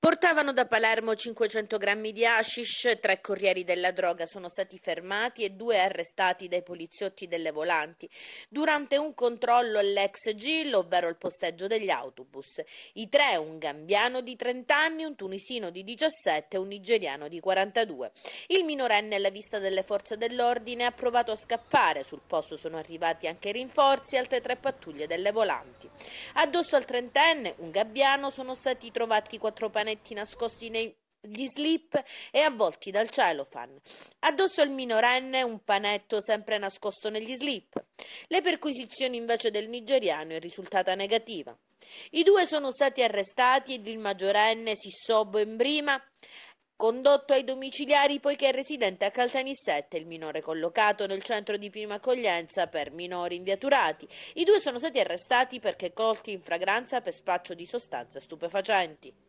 Portavano da Palermo 500 grammi di hashish, tre corrieri della droga sono stati fermati e due arrestati dai poliziotti delle volanti durante un controllo all'ex GIL, ovvero il posteggio degli autobus. I tre, un gambiano di 30 anni, un tunisino di 17 e un nigeriano di 42. Il minorenne alla vista delle forze dell'ordine ha provato a scappare, sul posto sono arrivati anche rinforzi e altre tre pattuglie delle volanti. Addosso al trentenne, un gabbiano, sono stati trovati quattro panelli pianetti nascosti negli slip e avvolti dal celofan. Addosso al minorenne un panetto sempre nascosto negli slip. Le perquisizioni invece del nigeriano è risultata negativa. I due sono stati arrestati ed il maggiorenne Sissobo prima condotto ai domiciliari poiché è residente a Caltanissette, il minore collocato nel centro di prima accoglienza per minori inviaturati. I due sono stati arrestati perché colti in fragranza per spaccio di sostanze stupefacenti.